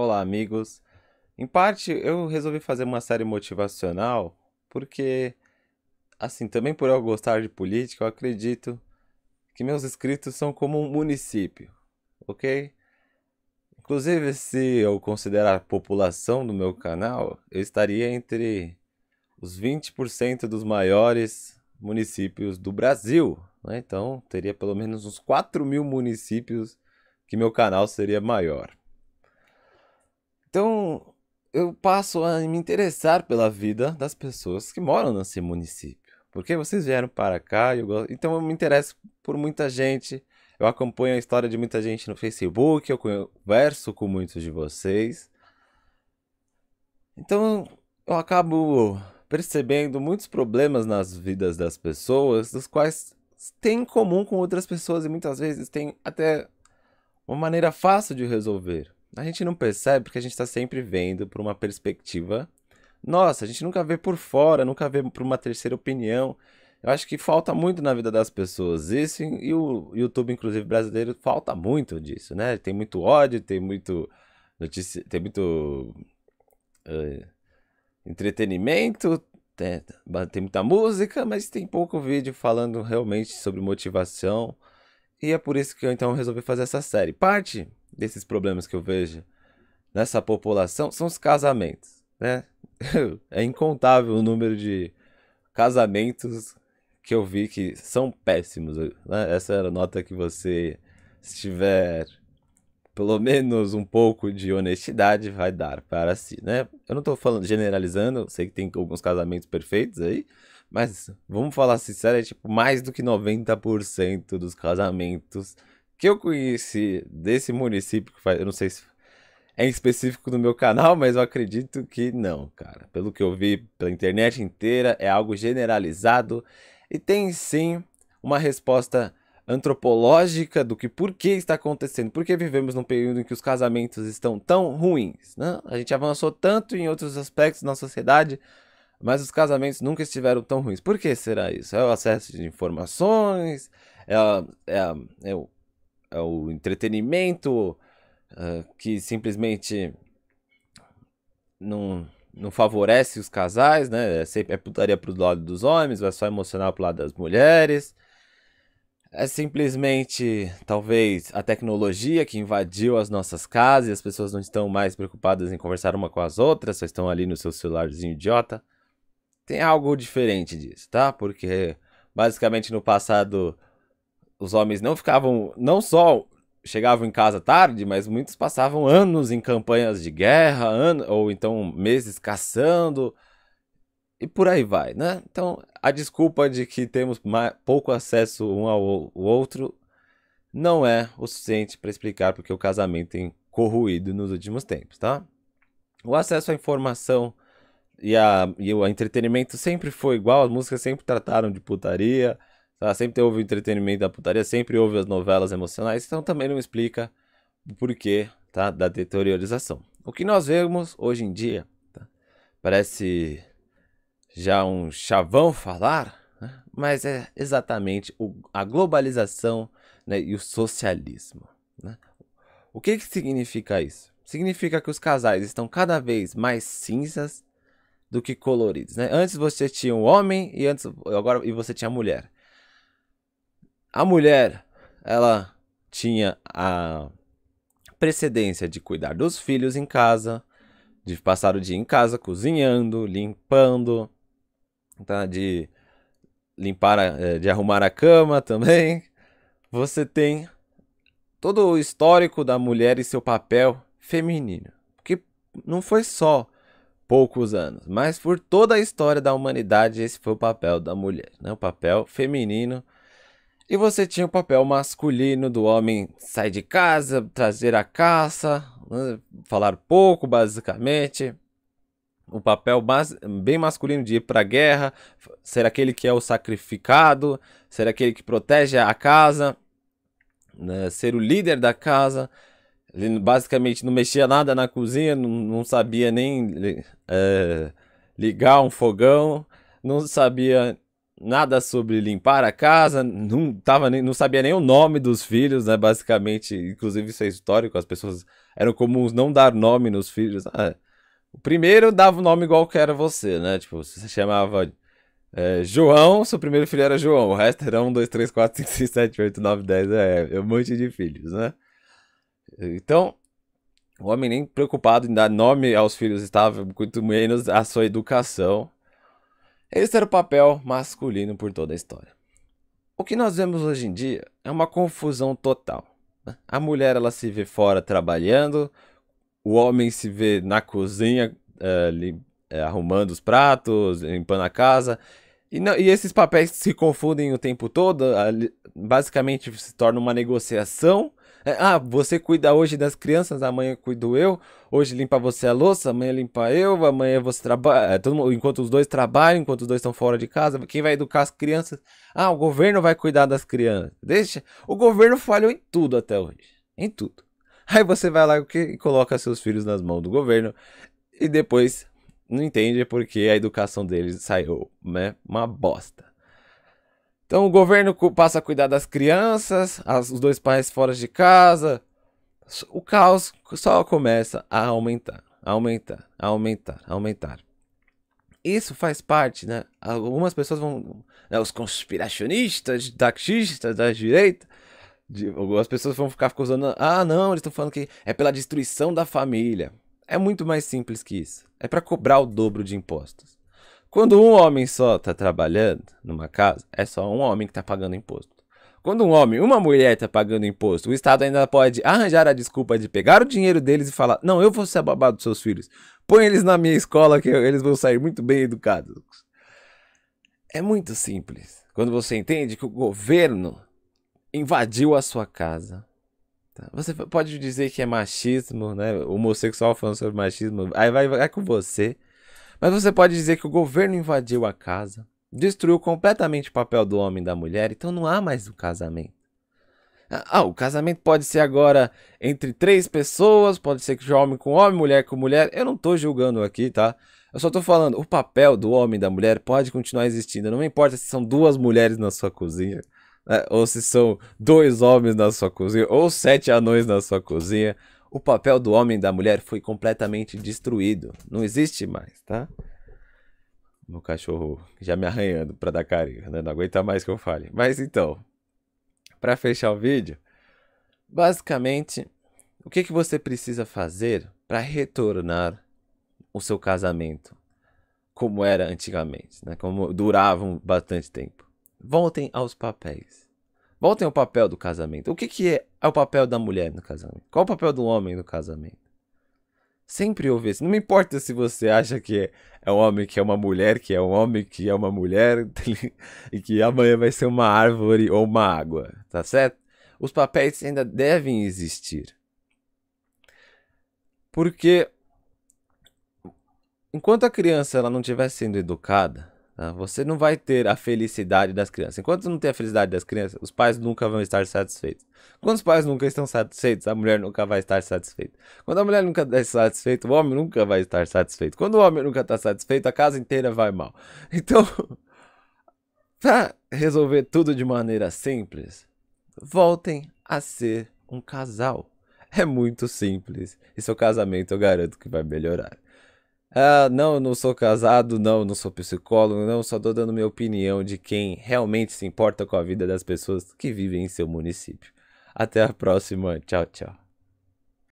Olá, amigos. Em parte, eu resolvi fazer uma série motivacional porque, assim, também por eu gostar de política, eu acredito que meus inscritos são como um município, ok? Inclusive, se eu considerar a população do meu canal, eu estaria entre os 20% dos maiores municípios do Brasil. Né? Então, teria pelo menos uns 4 mil municípios que meu canal seria maior. Então, eu passo a me interessar pela vida das pessoas que moram nesse município. Porque vocês vieram para cá, eu gosto... então eu me interesso por muita gente. Eu acompanho a história de muita gente no Facebook, eu converso com muitos de vocês. Então, eu acabo percebendo muitos problemas nas vidas das pessoas, dos quais têm em comum com outras pessoas e muitas vezes têm até uma maneira fácil de resolver. A gente não percebe porque a gente está sempre vendo por uma perspectiva nossa, a gente nunca vê por fora, nunca vê por uma terceira opinião. Eu acho que falta muito na vida das pessoas isso, e o YouTube, inclusive brasileiro, falta muito disso, né? Tem muito ódio, tem muito notícia, tem muito uh, entretenimento, tem, tem muita música, mas tem pouco vídeo falando realmente sobre motivação. E é por isso que eu então resolvi fazer essa série. Parte desses problemas que eu vejo nessa população são os casamentos, né? É incontável o número de casamentos que eu vi que são péssimos. Né? Essa era é a nota que você, se tiver pelo menos um pouco de honestidade, vai dar para si, né? Eu não estou falando, generalizando, sei que tem alguns casamentos perfeitos aí, mas vamos falar sincero, é tipo mais do que 90% dos casamentos que eu conheci desse município, que faz, eu não sei se é em específico do meu canal, mas eu acredito que não, cara. Pelo que eu vi pela internet inteira, é algo generalizado e tem sim uma resposta antropológica do que por que está acontecendo, por que vivemos num período em que os casamentos estão tão ruins. Né? A gente avançou tanto em outros aspectos na sociedade, mas os casamentos nunca estiveram tão ruins. Por que será isso? É o acesso de informações, é, é, é o é o entretenimento uh, que simplesmente não, não favorece os casais, né? É, sempre, é putaria pro lado dos homens, vai é só emocionar pro lado das mulheres. É simplesmente, talvez, a tecnologia que invadiu as nossas casas e as pessoas não estão mais preocupadas em conversar uma com as outras, só estão ali no seu celularzinho idiota. Tem algo diferente disso, tá? Porque basicamente no passado os homens não ficavam, não só chegavam em casa tarde, mas muitos passavam anos em campanhas de guerra, ano, ou então meses caçando, e por aí vai, né? Então, a desculpa de que temos pouco acesso um ao outro não é o suficiente para explicar porque o casamento tem corruído nos últimos tempos, tá? O acesso à informação e, a, e o entretenimento sempre foi igual, as músicas sempre trataram de putaria, Tá? Sempre houve entretenimento da putaria, sempre houve as novelas emocionais, então também não explica o porquê tá? da deteriorização. O que nós vemos hoje em dia tá? parece já um chavão falar, né? mas é exatamente o, a globalização né? e o socialismo. Né? O que, que significa isso? Significa que os casais estão cada vez mais cinzas do que coloridos. Né? Antes você tinha um homem e antes agora e você tinha mulher. A mulher, ela tinha a precedência de cuidar dos filhos em casa, de passar o dia em casa cozinhando, limpando, tá? de limpar, a, eh, de arrumar a cama também. Você tem todo o histórico da mulher e seu papel feminino, que não foi só poucos anos, mas por toda a história da humanidade esse foi o papel da mulher, né? o papel feminino e você tinha o papel masculino do homem sair de casa, trazer a caça, né, falar pouco, basicamente. O papel bem masculino de ir para a guerra, ser aquele que é o sacrificado, ser aquele que protege a casa, né? ser o líder da casa. Ele basicamente não mexia nada na cozinha, não, não sabia nem é, ligar um fogão, não sabia nada sobre limpar a casa, não, tava nem, não sabia nem o nome dos filhos, né? Basicamente, inclusive isso é histórico, as pessoas eram comuns não dar nome nos filhos. Ah, o primeiro dava o nome igual que era você, né? Tipo, você chamava é, João, seu primeiro filho era João, o resto era 1, 2, 3, 4, 5, 6, 7, 8, 9, 10, é, é um monte de filhos, né? Então, o homem nem preocupado em dar nome aos filhos estava muito menos a sua educação esse era o papel masculino por toda a história. O que nós vemos hoje em dia é uma confusão total. Né? A mulher ela se vê fora trabalhando, o homem se vê na cozinha é, é, arrumando os pratos, limpando a casa. E, não, e, esses papéis se confundem o tempo todo, basicamente se torna uma negociação é, ah, você cuida hoje das crianças, amanhã cuido eu. Hoje limpa você a louça, amanhã limpa eu, amanhã você trabalha. É, enquanto os dois trabalham, enquanto os dois estão fora de casa, quem vai educar as crianças? Ah, o governo vai cuidar das crianças. Deixa. O governo falhou em tudo até hoje. Em tudo. Aí você vai lá e coloca seus filhos nas mãos do governo e depois não entende porque a educação deles saiu, né? Uma bosta. Então o governo passa a cuidar das crianças, as, os dois pais fora de casa. O caos só começa a aumentar, a aumentar, a aumentar, a aumentar. Isso faz parte, né? Algumas pessoas vão. Né, os conspiracionistas, taxistas da direita, de, algumas pessoas vão ficar acusando. Ah, não, eles estão falando que é pela destruição da família. É muito mais simples que isso. É para cobrar o dobro de impostos. Quando um homem só está trabalhando numa casa, é só um homem que está pagando imposto. Quando um homem, uma mulher está pagando imposto, o Estado ainda pode arranjar a desculpa de pegar o dinheiro deles e falar: não, eu vou ser a babá dos seus filhos. Põe eles na minha escola que eles vão sair muito bem educados. É muito simples. Quando você entende que o governo invadiu a sua casa, tá? você pode dizer que é machismo, né? Homossexual falando sobre machismo, aí vai, vai com você. Mas você pode dizer que o governo invadiu a casa, destruiu completamente o papel do homem e da mulher, então não há mais o um casamento. Ah, o casamento pode ser agora entre três pessoas, pode ser que homem com homem, mulher com mulher. Eu não estou julgando aqui, tá? Eu só estou falando, o papel do homem e da mulher pode continuar existindo. Não importa se são duas mulheres na sua cozinha, né? ou se são dois homens na sua cozinha, ou sete anões na sua cozinha o papel do homem e da mulher foi completamente destruído. Não existe mais, tá? Meu cachorro já me arranhando para dar carinho, né? não aguenta mais que eu fale. Mas então, para fechar o vídeo, basicamente, o que, que você precisa fazer para retornar o seu casamento como era antigamente, né? como durava bastante tempo? Voltem aos papéis. Voltem ao papel do casamento. O que, que é, é o papel da mulher no casamento? Qual é o papel do homem no casamento? Sempre houve Não me importa se você acha que é, é um homem que é uma mulher, que é um homem que é uma mulher, tá e que amanhã vai ser uma árvore ou uma água, tá certo? Os papéis ainda devem existir. Porque enquanto a criança ela não estiver sendo educada, ah, você não vai ter a felicidade das crianças. Enquanto você não tem a felicidade das crianças, os pais nunca vão estar satisfeitos. Quando os pais nunca estão satisfeitos, a mulher nunca vai estar satisfeita. Quando a mulher nunca está é satisfeita, o homem nunca vai estar satisfeito. Quando o homem nunca está satisfeito, a casa inteira vai mal. Então, para resolver tudo de maneira simples, voltem a ser um casal. É muito simples e seu casamento eu garanto que vai melhorar. Ah, não, não sou casado, não, não sou psicólogo, não, só tô dando minha opinião de quem realmente se importa com a vida das pessoas que vivem em seu município. Até a próxima, tchau, tchau.